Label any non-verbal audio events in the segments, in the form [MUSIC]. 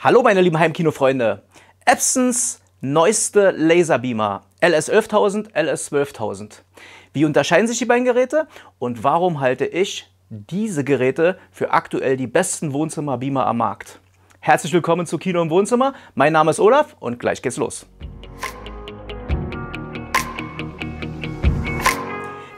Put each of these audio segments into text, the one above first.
Hallo meine lieben Heimkinofreunde. Epsons neueste Laserbeamer LS11000, LS12000. Wie unterscheiden sich die beiden Geräte und warum halte ich diese Geräte für aktuell die besten Wohnzimmerbeamer am Markt? Herzlich willkommen zu Kino im Wohnzimmer. Mein Name ist Olaf und gleich geht's los.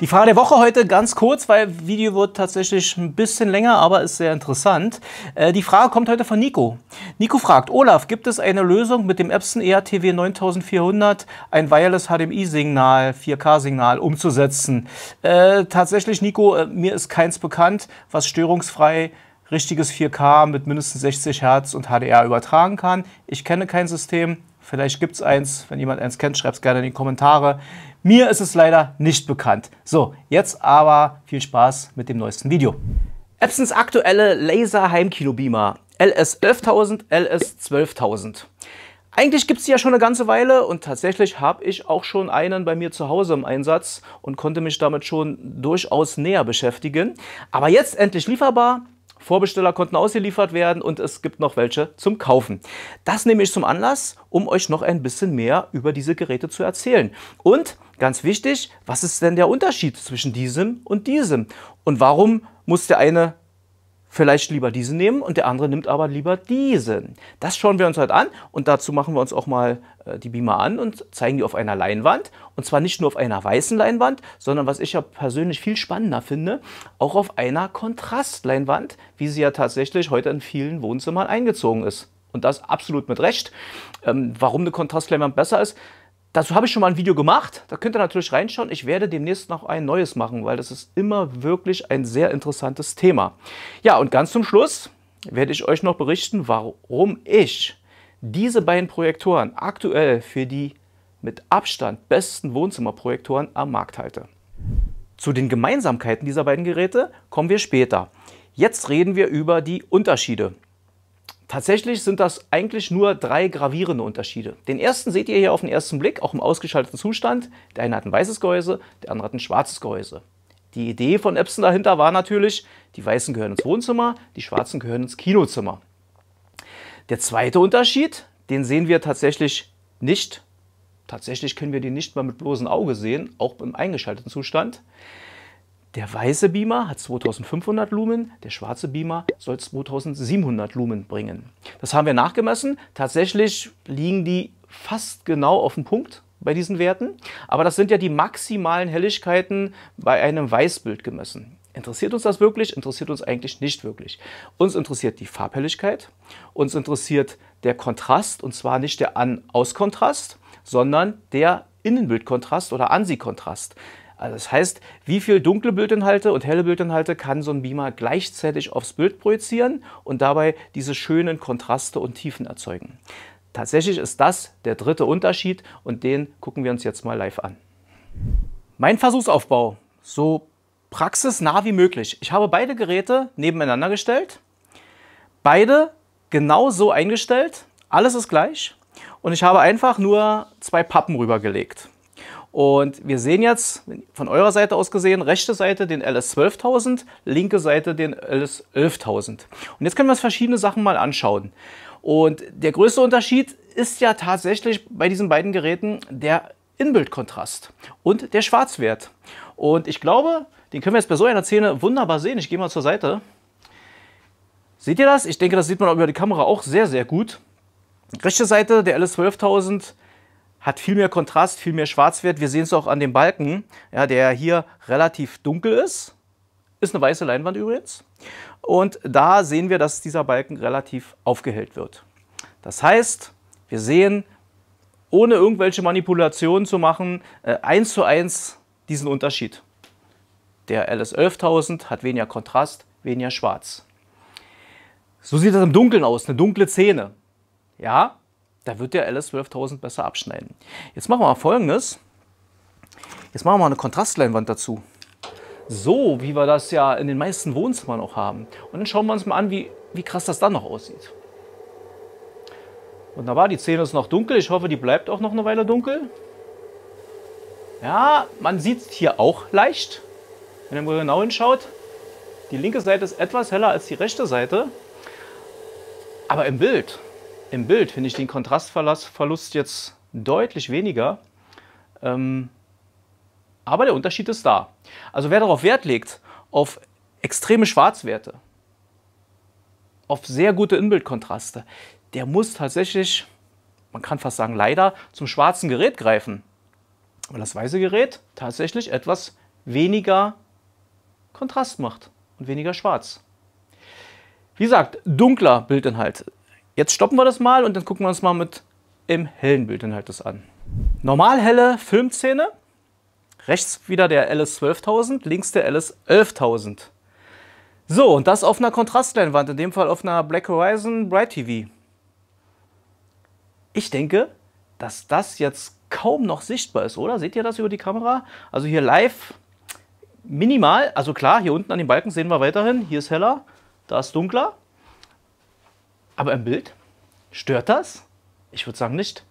Die Frage der Woche heute ganz kurz, weil Video wird tatsächlich ein bisschen länger, aber ist sehr interessant. Äh, die Frage kommt heute von Nico. Nico fragt, Olaf, gibt es eine Lösung mit dem Epson e ERTW 9400 ein Wireless HDMI-Signal, 4K-Signal umzusetzen? Äh, tatsächlich, Nico, äh, mir ist keins bekannt, was störungsfrei richtiges 4K mit mindestens 60 Hertz und HDR übertragen kann. Ich kenne kein System, Vielleicht gibt es eins. Wenn jemand eins kennt, schreibt es gerne in die Kommentare. Mir ist es leider nicht bekannt. So, jetzt aber viel Spaß mit dem neuesten Video. Epsons aktuelle Laser Heimkino-Beamer LS 11000, LS 12000. Eigentlich gibt es die ja schon eine ganze Weile und tatsächlich habe ich auch schon einen bei mir zu Hause im Einsatz und konnte mich damit schon durchaus näher beschäftigen. Aber jetzt endlich lieferbar, Vorbesteller konnten ausgeliefert werden und es gibt noch welche zum Kaufen. Das nehme ich zum Anlass, um euch noch ein bisschen mehr über diese Geräte zu erzählen. Und ganz wichtig, was ist denn der Unterschied zwischen diesem und diesem? Und warum muss der eine vielleicht lieber diesen nehmen und der andere nimmt aber lieber diesen. Das schauen wir uns heute halt an und dazu machen wir uns auch mal äh, die Beamer an und zeigen die auf einer Leinwand. Und zwar nicht nur auf einer weißen Leinwand, sondern was ich ja persönlich viel spannender finde, auch auf einer Kontrastleinwand, wie sie ja tatsächlich heute in vielen Wohnzimmern eingezogen ist. Und das absolut mit Recht. Ähm, warum eine Kontrastleinwand besser ist, Dazu habe ich schon mal ein Video gemacht, da könnt ihr natürlich reinschauen. Ich werde demnächst noch ein neues machen, weil das ist immer wirklich ein sehr interessantes Thema. Ja, und ganz zum Schluss werde ich euch noch berichten, warum ich diese beiden Projektoren aktuell für die mit Abstand besten Wohnzimmerprojektoren am Markt halte. Zu den Gemeinsamkeiten dieser beiden Geräte kommen wir später. Jetzt reden wir über die Unterschiede. Tatsächlich sind das eigentlich nur drei gravierende Unterschiede. Den ersten seht ihr hier auf den ersten Blick, auch im ausgeschalteten Zustand. Der eine hat ein weißes Gehäuse, der andere hat ein schwarzes Gehäuse. Die Idee von Epson dahinter war natürlich, die weißen gehören ins Wohnzimmer, die schwarzen gehören ins Kinozimmer. Der zweite Unterschied, den sehen wir tatsächlich nicht. Tatsächlich können wir den nicht mal mit bloßem Auge sehen, auch im eingeschalteten Zustand. Der weiße Beamer hat 2500 Lumen, der schwarze Beamer soll 2700 Lumen bringen. Das haben wir nachgemessen. Tatsächlich liegen die fast genau auf dem Punkt bei diesen Werten, aber das sind ja die maximalen Helligkeiten bei einem Weißbild gemessen. Interessiert uns das wirklich? Interessiert uns eigentlich nicht wirklich. Uns interessiert die Farbhelligkeit, uns interessiert der Kontrast und zwar nicht der An-Aus-Kontrast, sondern der Innenbildkontrast oder ANSI-Kontrast. Also das heißt, wie viel dunkle Bildinhalte und helle Bildinhalte kann so ein Beamer gleichzeitig aufs Bild projizieren und dabei diese schönen Kontraste und Tiefen erzeugen. Tatsächlich ist das der dritte Unterschied und den gucken wir uns jetzt mal live an. Mein Versuchsaufbau, so praxisnah wie möglich. Ich habe beide Geräte nebeneinander gestellt, beide genau so eingestellt, alles ist gleich und ich habe einfach nur zwei Pappen rübergelegt. Und wir sehen jetzt von eurer Seite aus gesehen, rechte Seite den LS 12000, linke Seite den LS 11000. Und jetzt können wir uns verschiedene Sachen mal anschauen. Und der größte Unterschied ist ja tatsächlich bei diesen beiden Geräten der Inbildkontrast und der Schwarzwert. Und ich glaube, den können wir jetzt bei so einer Szene wunderbar sehen. Ich gehe mal zur Seite. Seht ihr das? Ich denke, das sieht man über die Kamera auch sehr, sehr gut. Rechte Seite der LS 12000 hat viel mehr Kontrast, viel mehr Schwarzwert. Wir sehen es auch an dem Balken, ja, der hier relativ dunkel ist. Ist eine weiße Leinwand übrigens. Und da sehen wir, dass dieser Balken relativ aufgehellt wird. Das heißt, wir sehen, ohne irgendwelche Manipulationen zu machen, äh, eins zu eins diesen Unterschied. Der LS11000 hat weniger Kontrast, weniger Schwarz. So sieht das im Dunkeln aus, eine dunkle Szene. Ja, da wird der LS 12000 besser abschneiden. Jetzt machen wir mal folgendes. Jetzt machen wir mal eine Kontrastleinwand dazu. So, wie wir das ja in den meisten Wohnzimmern auch haben. Und dann schauen wir uns mal an, wie, wie krass das dann noch aussieht. Wunderbar, die Zähne ist noch dunkel. Ich hoffe, die bleibt auch noch eine Weile dunkel. Ja, man sieht es hier auch leicht, wenn man genau hinschaut. Die linke Seite ist etwas heller als die rechte Seite, aber im Bild im Bild finde ich den Kontrastverlust jetzt deutlich weniger. Ähm, aber der Unterschied ist da. Also wer darauf Wert legt, auf extreme Schwarzwerte, auf sehr gute Inbildkontraste, der muss tatsächlich, man kann fast sagen leider, zum schwarzen Gerät greifen. Weil das weiße Gerät tatsächlich etwas weniger Kontrast macht und weniger schwarz. Wie gesagt, dunkler Bildinhalt Jetzt stoppen wir das mal und dann gucken wir uns mal mit im hellen Bild dann halt das an. Normal helle Filmszene. Rechts wieder der LS 12000, links der LS 11000. So, und das auf einer Kontrastleinwand, in dem Fall auf einer Black Horizon Bright TV. Ich denke, dass das jetzt kaum noch sichtbar ist, oder? Seht ihr das über die Kamera? Also hier live minimal, also klar, hier unten an den Balken sehen wir weiterhin, hier ist heller, da ist dunkler. Aber im Bild stört das? Ich würde sagen nicht.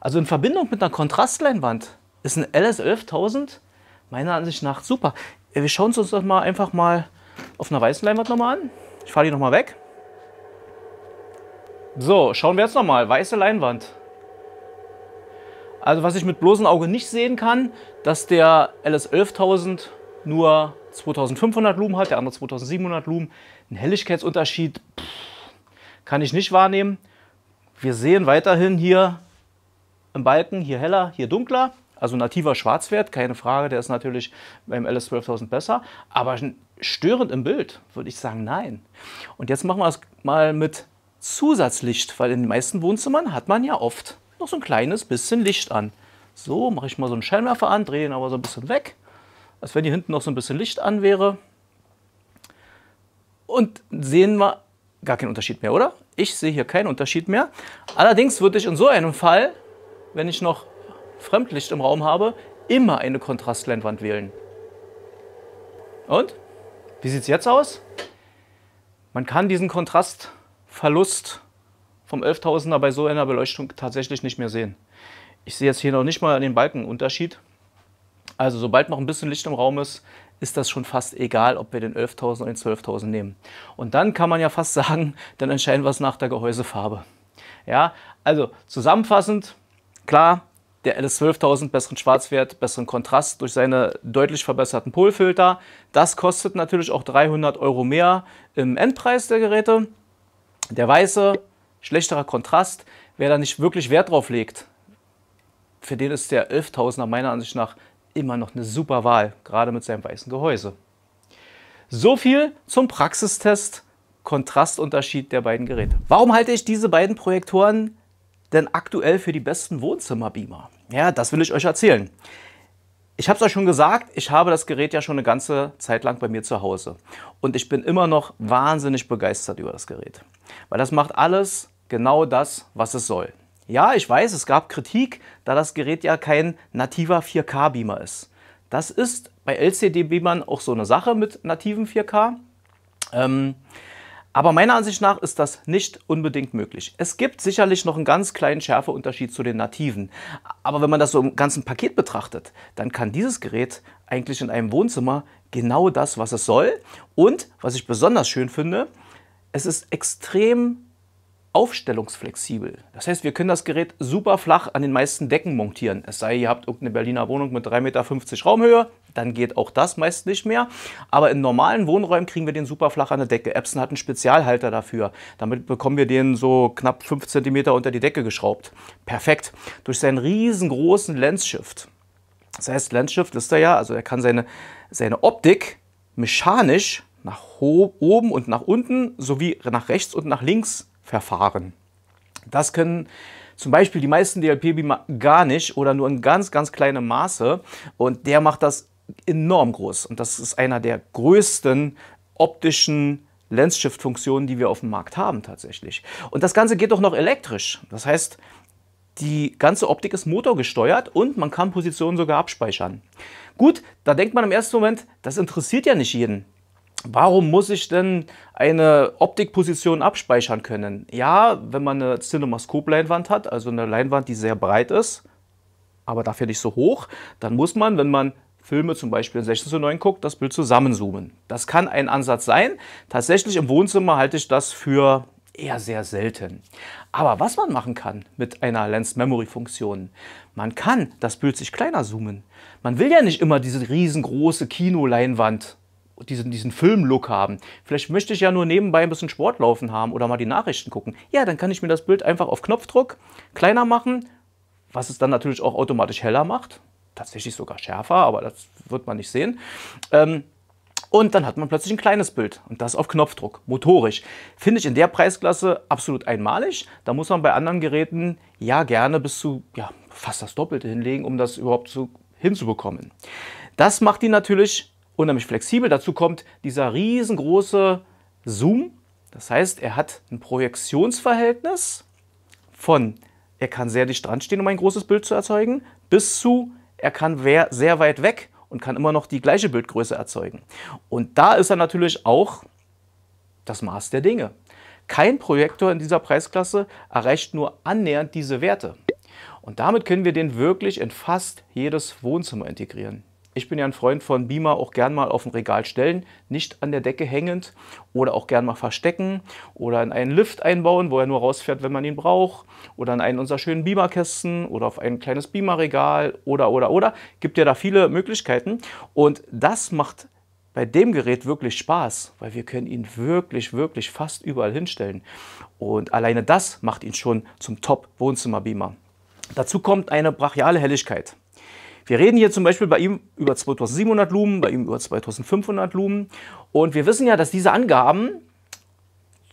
Also in Verbindung mit einer Kontrastleinwand ist ein LS 11000 meiner Ansicht nach super. Äh, wir schauen es uns das mal einfach mal auf einer weißen Leinwand nochmal an. Ich fahre die nochmal weg. So, schauen wir jetzt nochmal. Weiße Leinwand. Also was ich mit bloßem Auge nicht sehen kann, dass der LS 11000 nur 2500 Lumen hat, der andere 2700 Lumen. Ein Helligkeitsunterschied, pff, kann ich nicht wahrnehmen. Wir sehen weiterhin hier im Balken, hier heller, hier dunkler. Also nativer Schwarzwert, keine Frage, der ist natürlich beim LS12000 besser. Aber störend im Bild würde ich sagen, nein. Und jetzt machen wir es mal mit Zusatzlicht, weil in den meisten Wohnzimmern hat man ja oft noch so ein kleines bisschen Licht an. So, mache ich mal so einen Scheinwerfer an, drehe ihn aber so ein bisschen weg, als wenn hier hinten noch so ein bisschen Licht an wäre. Und sehen wir gar keinen Unterschied mehr, oder? Ich sehe hier keinen Unterschied mehr. Allerdings würde ich in so einem Fall, wenn ich noch Fremdlicht im Raum habe, immer eine Kontrastleinwand wählen. Und? Wie sieht es jetzt aus? Man kann diesen Kontrastverlust vom 11.000er bei so einer Beleuchtung tatsächlich nicht mehr sehen. Ich sehe jetzt hier noch nicht mal den Balkenunterschied. Also sobald noch ein bisschen Licht im Raum ist, ist das schon fast egal, ob wir den 11.000 oder den 12.000 nehmen. Und dann kann man ja fast [LAUGHS] sagen, dann entscheiden wir es nach der Gehäusefarbe. Ja, also zusammenfassend, klar, der LS12000 besseren Schwarzwert, besseren Kontrast durch seine deutlich verbesserten Polfilter. Das kostet natürlich auch 300 Euro mehr im Endpreis der Geräte. Der weiße, schlechterer Kontrast, wer da nicht wirklich Wert drauf legt, für den ist der 11.000er meiner Ansicht nach immer noch eine super Wahl, gerade mit seinem weißen Gehäuse. So viel zum Praxistest Kontrastunterschied der beiden Geräte. Warum halte ich diese beiden Projektoren denn aktuell für die besten Wohnzimmerbeamer? Ja, das will ich euch erzählen. Ich habe es euch schon gesagt, ich habe das Gerät ja schon eine ganze Zeit lang bei mir zu Hause. Und ich bin immer noch wahnsinnig begeistert über das Gerät. Weil das macht alles genau das, was es soll. Ja, ich weiß, es gab Kritik, da das Gerät ja kein nativer 4K-Beamer ist. Das ist bei LCD-Beamern auch so eine Sache mit nativem 4K. Ähm, aber meiner Ansicht nach ist das nicht unbedingt möglich. Es gibt sicherlich noch einen ganz kleinen Schärfeunterschied zu den nativen. Aber wenn man das so im ganzen Paket betrachtet, dann kann dieses Gerät eigentlich in einem Wohnzimmer genau das, was es soll. Und was ich besonders schön finde, es ist extrem aufstellungsflexibel. Das heißt, wir können das Gerät super flach an den meisten Decken montieren. Es sei, ihr habt irgendeine Berliner Wohnung mit 3,50 Meter Raumhöhe, dann geht auch das meist nicht mehr. Aber in normalen Wohnräumen kriegen wir den super flach an der Decke. Epson hat einen Spezialhalter dafür. Damit bekommen wir den so knapp 5 cm unter die Decke geschraubt. Perfekt. Durch seinen riesengroßen Lensshift. Das heißt, Lensshift ist er ja, also er kann seine, seine Optik mechanisch nach oben und nach unten sowie nach rechts und nach links Verfahren. Das können zum Beispiel die meisten DLP-Beamer gar nicht oder nur in ganz, ganz kleinem Maße. Und der macht das enorm groß. Und das ist einer der größten optischen Lens-Shift-Funktionen, die wir auf dem Markt haben tatsächlich. Und das Ganze geht auch noch elektrisch. Das heißt, die ganze Optik ist motorgesteuert und man kann Positionen sogar abspeichern. Gut, da denkt man im ersten Moment, das interessiert ja nicht jeden warum muss ich denn eine Optikposition abspeichern können? Ja, wenn man eine Cinemascope-Leinwand hat, also eine Leinwand, die sehr breit ist, aber dafür nicht so hoch, dann muss man, wenn man Filme zum Beispiel in 16 zu 9 guckt, das Bild zusammenzoomen. Das kann ein Ansatz sein. Tatsächlich im Wohnzimmer halte ich das für eher sehr selten. Aber was man machen kann mit einer Lens Memory Funktion, man kann das Bild sich kleiner zoomen. Man will ja nicht immer diese riesengroße Kinoleinwand diesen, diesen Filmlook haben. Vielleicht möchte ich ja nur nebenbei ein bisschen Sport laufen haben oder mal die Nachrichten gucken. Ja, dann kann ich mir das Bild einfach auf Knopfdruck kleiner machen, was es dann natürlich auch automatisch heller macht. Tatsächlich sogar schärfer, aber das wird man nicht sehen. Ähm, und dann hat man plötzlich ein kleines Bild und das auf Knopfdruck, motorisch. Finde ich in der Preisklasse absolut einmalig. Da muss man bei anderen Geräten ja gerne bis zu ja, fast das Doppelte hinlegen, um das überhaupt zu, hinzubekommen. Das macht die natürlich unheimlich flexibel. Dazu kommt dieser riesengroße Zoom. Das heißt, er hat ein Projektionsverhältnis von, er kann sehr dicht dran stehen, um ein großes Bild zu erzeugen, bis zu, er kann sehr weit weg und kann immer noch die gleiche Bildgröße erzeugen. Und da ist er natürlich auch das Maß der Dinge. Kein Projektor in dieser Preisklasse erreicht nur annähernd diese Werte. Und damit können wir den wirklich in fast jedes Wohnzimmer integrieren. Ich bin ja ein Freund von Beamer auch gern mal auf dem Regal stellen, nicht an der Decke hängend oder auch gern mal verstecken oder in einen Lift einbauen, wo er nur rausfährt, wenn man ihn braucht oder in einen unserer schönen Beamerkästen oder auf ein kleines Beamerregal oder, oder, oder. Gibt ja da viele Möglichkeiten und das macht bei dem Gerät wirklich Spaß, weil wir können ihn wirklich, wirklich fast überall hinstellen. Und alleine das macht ihn schon zum Top-Wohnzimmer-Beamer. Dazu kommt eine brachiale Helligkeit. Wir reden hier zum Beispiel bei ihm über 2700 Lumen, bei ihm über 2500 Lumen. Und wir wissen ja, dass diese Angaben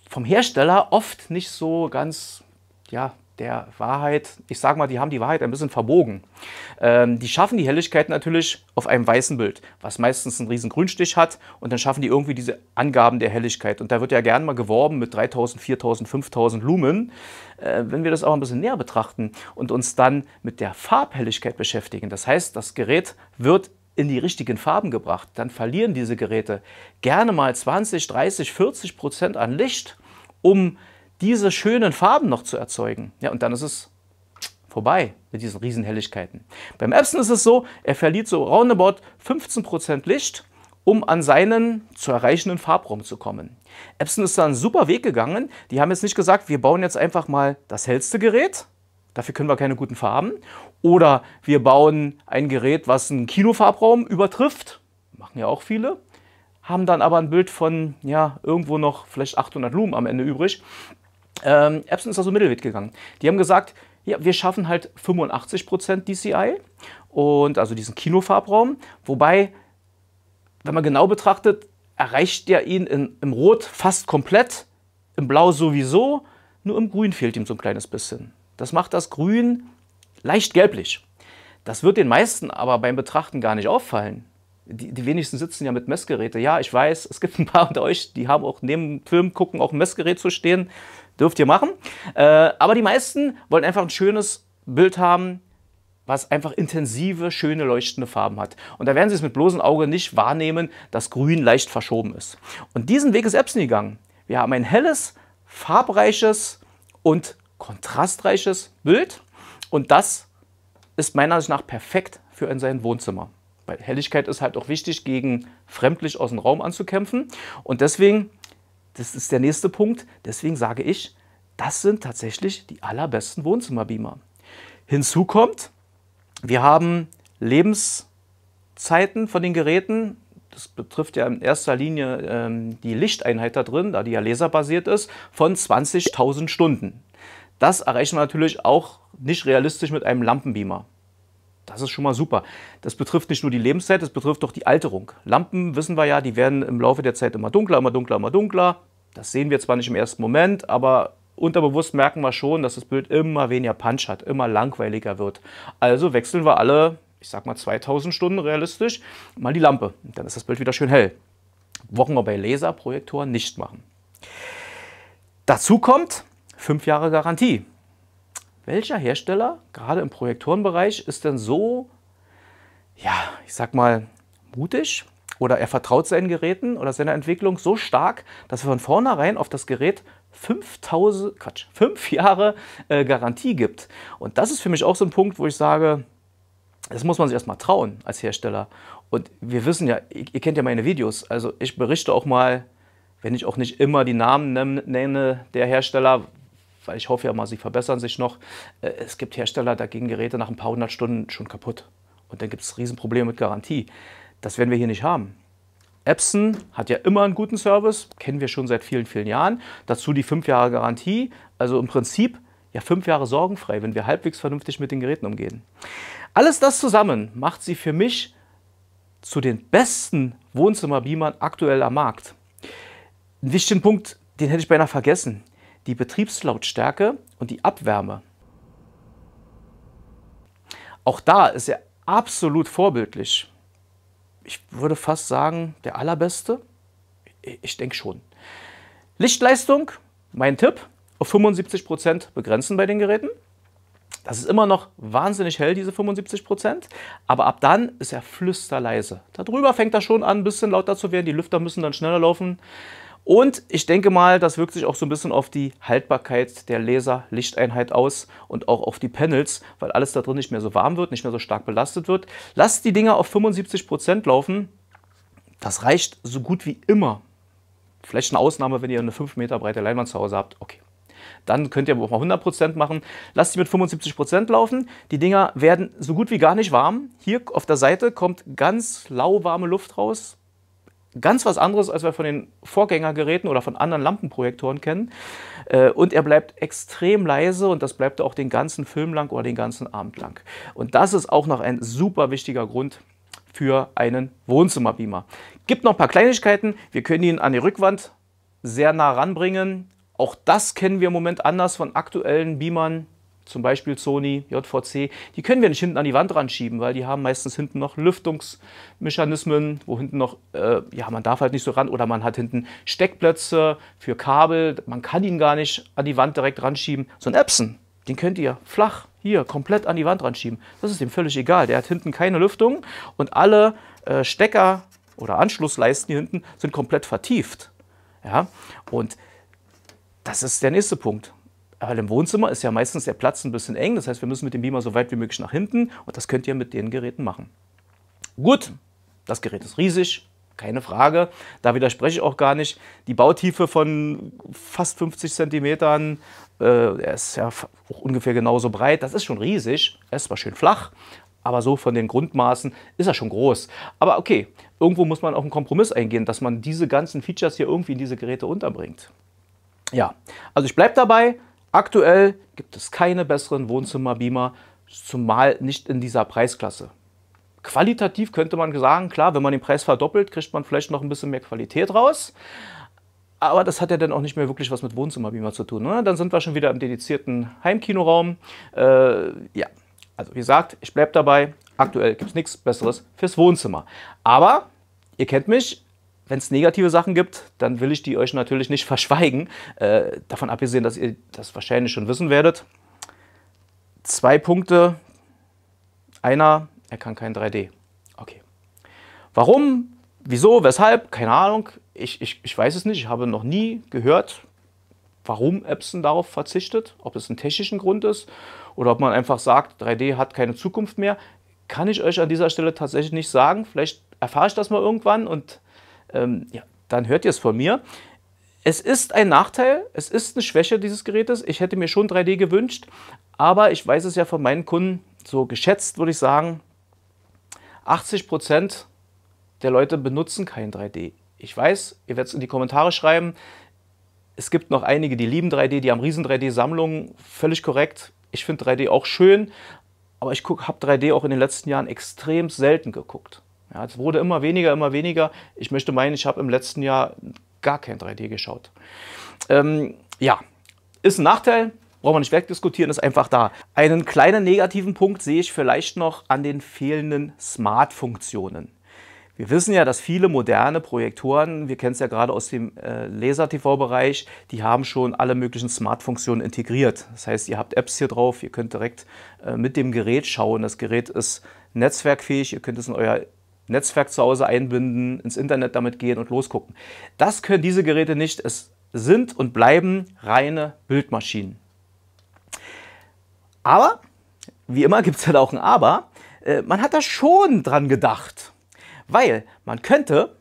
vom Hersteller oft nicht so ganz ja, der Wahrheit, ich sage mal, die haben die Wahrheit ein bisschen verbogen. Ähm, die schaffen die Helligkeit natürlich auf einem weißen Bild, was meistens einen riesen Grünstich hat und dann schaffen die irgendwie diese Angaben der Helligkeit. Und da wird ja gern mal geworben mit 3000, 4000, 5000 Lumen. Äh, wenn wir das auch ein bisschen näher betrachten und uns dann mit der Farbhelligkeit beschäftigen, das heißt, das Gerät wird in die richtigen Farben gebracht, dann verlieren diese Geräte gerne mal 20, 30, 40 Prozent an Licht, um diese schönen Farben noch zu erzeugen. Ja, und dann ist es vorbei mit diesen Riesenhelligkeiten. Beim Epson ist es so, er verliert so roundabout 15% Licht, um an seinen zu erreichenden Farbraum zu kommen. Epson ist da einen super Weg gegangen. Die haben jetzt nicht gesagt, wir bauen jetzt einfach mal das hellste Gerät, dafür können wir keine guten Farben. Oder wir bauen ein Gerät, was einen Kinofarbraum übertrifft, machen ja auch viele, haben dann aber ein Bild von, ja, irgendwo noch vielleicht 800 Lumen am Ende übrig. Ähm, Epson ist also Mittelweg gegangen. Die haben gesagt, ja, wir schaffen halt 85% DCI und also diesen Kinofarbraum, wobei, wenn man genau betrachtet, erreicht er ihn in, im Rot fast komplett, im Blau sowieso, nur im Grün fehlt ihm so ein kleines bisschen. Das macht das Grün leicht gelblich. Das wird den meisten aber beim Betrachten gar nicht auffallen die, die, wenigsten sitzen ja mit Messgeräte. Ja, ich weiß, es gibt ein paar unter euch, die haben auch neben Film gucken auch ein Messgerät zu stehen. Dürft ihr machen. Äh, aber die meisten wollen einfach ein schönes Bild haben, was einfach intensive, schöne, leuchtende Farben hat. Und da werden sie es mit bloßem Auge nicht wahrnehmen, dass Grün leicht verschoben ist. Und diesen Weg ist Epson gegangen. Wir haben ein helles, farbreiches und kontrastreiches Bild. Und das ist meiner Ansicht nach perfekt für in sein Wohnzimmer. Weil Helligkeit ist halt auch wichtig, gegen Fremdlicht aus dem Raum anzukämpfen. Und deswegen, das ist der nächste Punkt, deswegen sage ich, das sind tatsächlich die allerbesten Wohnzimmerbeamer. Hinzu kommt, wir haben Lebenszeiten von den Geräten. Das betrifft ja in erster Linie ähm, die Lichteinheit da drin, da die ja laserbasiert ist, von 20.000 Stunden. Das erreichen wir natürlich auch nicht realistisch mit einem Lampenbeamer. Das ist schon mal super. Das betrifft nicht nur die Lebenszeit, das betrifft auch die Alterung. Lampen, wissen wir ja, die werden im Laufe der Zeit immer dunkler, immer dunkler, immer dunkler. Das sehen wir zwar nicht im ersten Moment, aber unterbewusst merken wir schon, dass das Bild immer weniger Punch hat, immer langweiliger wird. Also wechseln wir alle, ich sag mal 2000 Stunden realistisch, mal die Lampe. Dann ist das Bild wieder schön hell. Wochen wir bei Laserprojektoren nicht machen. Dazu kommt 5 Jahre Garantie welcher Hersteller, gerade im Projektorenbereich, ist denn so, ja, ich sag mal, mutig oder er vertraut seinen Geräten oder seiner Entwicklung so stark, dass er von vornherein auf das Gerät 5000, Quatsch, 5 Jahre äh, Garantie gibt. Und das ist für mich auch so ein Punkt, wo ich sage, das muss man sich erstmal trauen als Hersteller. Und wir wissen ja, ihr kennt ja meine Videos, also ich berichte auch mal, wenn ich auch nicht immer die Namen nenne der Hersteller, weil ich hoffe ja mal, sie verbessern sich noch. Äh, es gibt Hersteller, da gehen Geräte nach ein paar hundert Stunden schon kaputt. Und dann gibt es Riesenprobleme mit Garantie. Das werden wir hier nicht haben. Epson hat ja immer einen guten Service, kennen wir schon seit vielen, vielen Jahren. Dazu die fünf Jahre Garantie. Also im Prinzip ja fünf Jahre sorgenfrei, wenn wir halbwegs vernünftig mit den Geräten umgehen. Alles das zusammen macht sie für mich zu den besten Wohnzimmerbeamern aktuell am Markt. Einen wichtigen Punkt, den hätte ich beinahe vergessen die Betriebslautstärke und die Abwärme. Auch da ist er absolut vorbildlich. Ich würde fast sagen, der allerbeste. Ich denke schon. Lichtleistung, mein Tipp, auf 75% begrenzen bei den Geräten. Das ist immer noch wahnsinnig hell, diese 75%, aber ab dann ist er flüsterleise. Darüber fängt er schon an, ein bisschen lauter zu werden, die Lüfter müssen dann schneller laufen. Und ich denke mal, das wirkt sich auch so ein bisschen auf die Haltbarkeit der Laser-Lichteinheit aus und auch auf die Panels, weil alles da drin nicht mehr so warm wird, nicht mehr so stark belastet wird. Lasst die Dinger auf 75% Prozent laufen. Das reicht so gut wie immer. Vielleicht eine Ausnahme, wenn ihr eine 5 Meter breite Leinwand zu Hause habt. Okay. Dann könnt ihr aber auch mal 100% machen. Lasst sie mit 75% laufen. Die Dinger werden so gut wie gar nicht warm. Hier auf der Seite kommt ganz lauwarme Luft raus ganz was anderes, als wir von den Vorgängergeräten oder von anderen Lampenprojektoren kennen. Äh, und er bleibt extrem leise und das bleibt er auch den ganzen Film lang oder den ganzen Abend lang. Und das ist auch noch ein super wichtiger Grund für einen Wohnzimmerbeamer. Gibt noch ein paar Kleinigkeiten. Wir können ihn an die Rückwand sehr nah ranbringen. Auch das kennen wir im Moment anders von aktuellen Beamern zum Beispiel Sony, JVC, die können wir nicht hinten an die Wand ranschieben, weil die haben meistens hinten noch Lüftungsmechanismen, wo hinten noch, äh, ja, man darf halt nicht so ran oder man hat hinten Steckplätze für Kabel, man kann ihn gar nicht an die Wand direkt ranschieben. So ein Epson, den könnt ihr flach hier komplett an die Wand ranschieben. Das ist ihm völlig egal. Der hat hinten keine Lüftung und alle äh, Stecker oder Anschlussleisten hier hinten sind komplett vertieft. Ja, und das ist der nächste Punkt weil im Wohnzimmer ist ja meistens der Platz ein bisschen eng. Das heißt, wir müssen mit dem Beamer so weit wie möglich nach hinten und das könnt ihr mit den Geräten machen. Gut, das Gerät ist riesig, keine Frage. Da widerspreche ich auch gar nicht. Die Bautiefe von fast 50 Zentimetern, äh, er ist ja ungefähr genauso breit, das ist schon riesig. Er ist zwar schön flach, aber so von den Grundmaßen ist er schon groß. Aber okay, irgendwo muss man auch einen Kompromiss eingehen, dass man diese ganzen Features hier irgendwie in diese Geräte unterbringt. Ja, also ich bleibe dabei, Aktuell gibt es keine besseren Wohnzimmerbeamer, zumal nicht in dieser Preisklasse. Qualitativ könnte man sagen, klar, wenn man den Preis verdoppelt, kriegt man vielleicht noch ein bisschen mehr Qualität raus. Aber das hat ja dann auch nicht mehr wirklich was mit Wohnzimmerbeamer zu tun. Ne? Dann sind wir schon wieder im dedizierten Heimkinoraum. Äh, ja, also wie gesagt, ich bleibe dabei. Aktuell gibt es nichts Besseres fürs Wohnzimmer. Aber ihr kennt mich, wenn es negative Sachen gibt, dann will ich die euch natürlich nicht [LAUGHS] verschweigen. Äh, davon abgesehen, dass ihr das wahrscheinlich schon wissen werdet. Zwei Punkte. Einer, er kann kein 3D. Okay. Warum? Wieso? Weshalb? Keine Ahnung. Ich, ich, ich weiß es nicht. Ich habe noch nie gehört, warum Epson darauf verzichtet. Ob es einen technischen Grund ist oder ob man einfach sagt, 3D hat keine Zukunft mehr. Kann ich euch an dieser Stelle tatsächlich nicht sagen. Vielleicht erfahre ich das mal irgendwann und ähm, ja, dann hört ihr es von mir. Es ist ein Nachteil, es ist eine Schwäche dieses Gerätes. Ich hätte mir schon 3D gewünscht, aber ich weiß es ja von meinen Kunden, so geschätzt würde ich sagen, 80% der Leute benutzen kein 3D. Ich weiß, ihr werdet es in die Kommentare schreiben. Es gibt noch einige, die lieben 3D, die haben riesen 3D-Sammlungen, völlig korrekt. Ich finde 3D auch schön, aber ich habe 3D auch in den letzten Jahren extrem selten geguckt. Ja, es wurde immer weniger, immer weniger. Ich möchte meinen, ich habe im letzten Jahr gar kein 3D geschaut. Ähm, ja, ist ein Nachteil, brauchen wir nicht wegdiskutieren, ist einfach da. Einen kleinen negativen Punkt sehe ich vielleicht noch an den fehlenden Smart-Funktionen. Wir wissen ja, dass viele moderne Projektoren, wir kennen es ja gerade aus dem äh, Laser-TV-Bereich, die haben schon alle möglichen Smart-Funktionen integriert. Das heißt, ihr habt Apps hier drauf, ihr könnt direkt äh, mit dem Gerät schauen. Das Gerät ist netzwerkfähig, ihr könnt es in euer Netzwerk zu Hause einbinden, ins Internet damit gehen und losgucken. Das können diese Geräte nicht. Es sind und bleiben reine Bildmaschinen. Aber, wie immer gibt es halt auch ein Aber, äh, man hat da schon dran gedacht. Weil man könnte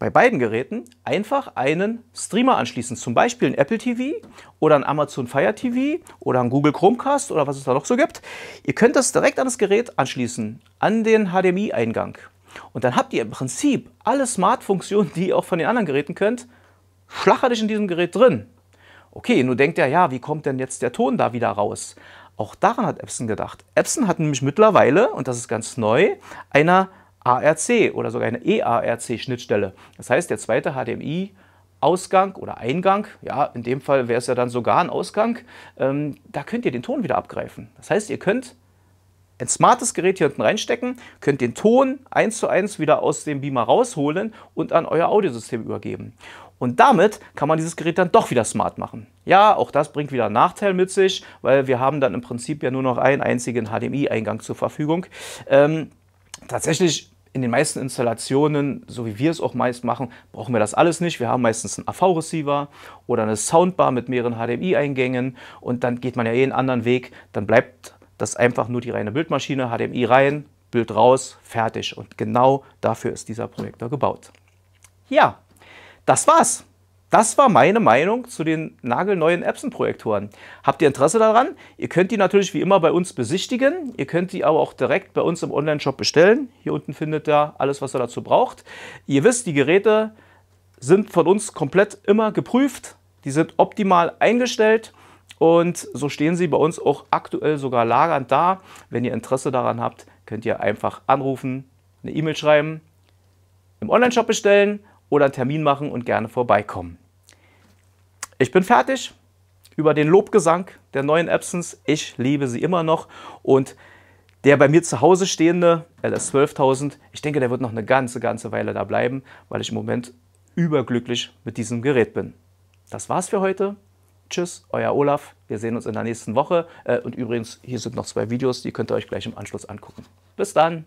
bei beiden Geräten einfach einen Streamer anschließen, zum Beispiel ein Apple TV oder ein Amazon Fire TV oder ein Google Chromecast oder was es da noch so gibt. Ihr könnt das direkt an das Gerät anschließen, an den HDMI-Eingang. Und dann habt ihr im Prinzip alle Smart-Funktionen, die ihr auch von den anderen Geräten könnt, schlackertig in diesem Gerät drin. Okay, nun denkt ihr, ja, wie kommt denn jetzt der Ton da wieder raus? Auch daran hat Epson gedacht. Epson hat nämlich mittlerweile, und das ist ganz neu, eine ARC oder sogar eine EARC-Schnittstelle. Das heißt, der zweite HDMI Ausgang oder Eingang, ja, in dem Fall wäre es ja dann sogar ein Ausgang, ähm, da könnt ihr den Ton wieder abgreifen. Das heißt, ihr könnt ein smartes Gerät hier unten reinstecken, könnt den Ton eins zu eins wieder aus dem Beamer rausholen und an euer Audiosystem übergeben. Und damit kann man dieses Gerät dann doch wieder smart machen. Ja, auch das bringt wieder einen Nachteil mit sich, weil wir haben dann im Prinzip ja nur noch einen einzigen HDMI-Eingang zur Verfügung. Ähm, tatsächlich in den meisten Installationen, so wie wir es auch meist machen, brauchen wir das alles nicht. Wir haben meistens einen AV-Receiver oder eine Soundbar mit mehreren HDMI-Eingängen und dann geht man ja eh einen anderen Weg. Dann bleibt das ist einfach nur die reine Bildmaschine, HDMI rein, Bild raus, fertig. Und genau dafür ist dieser Projektor gebaut. Ja, das war's. Das war meine Meinung zu den nagelneuen Epson-Projektoren. Habt ihr Interesse daran? Ihr könnt die natürlich wie immer bei uns besichtigen. Ihr könnt die aber auch direkt bei uns im Online-Shop bestellen. Hier unten findet ihr alles, was ihr dazu braucht. Ihr wisst, die Geräte sind von uns komplett immer geprüft. Die sind optimal eingestellt. Und so stehen sie bei uns auch aktuell sogar lagernd da. Wenn ihr Interesse daran habt, könnt ihr einfach anrufen, eine E-Mail schreiben, im Onlineshop bestellen oder einen Termin machen und gerne vorbeikommen. Ich bin fertig über den Lobgesang der neuen Epsons. Ich liebe sie immer noch und der bei mir zu Hause stehende LS 12000, ich denke, der wird noch eine ganze, ganze Weile da bleiben, weil ich im Moment überglücklich mit diesem Gerät bin. Das war's für heute. Tschüss, euer Olaf. Wir sehen uns in der nächsten Woche. Äh, und übrigens, hier sind noch zwei Videos, die könnt ihr euch gleich im Anschluss angucken. Bis dann!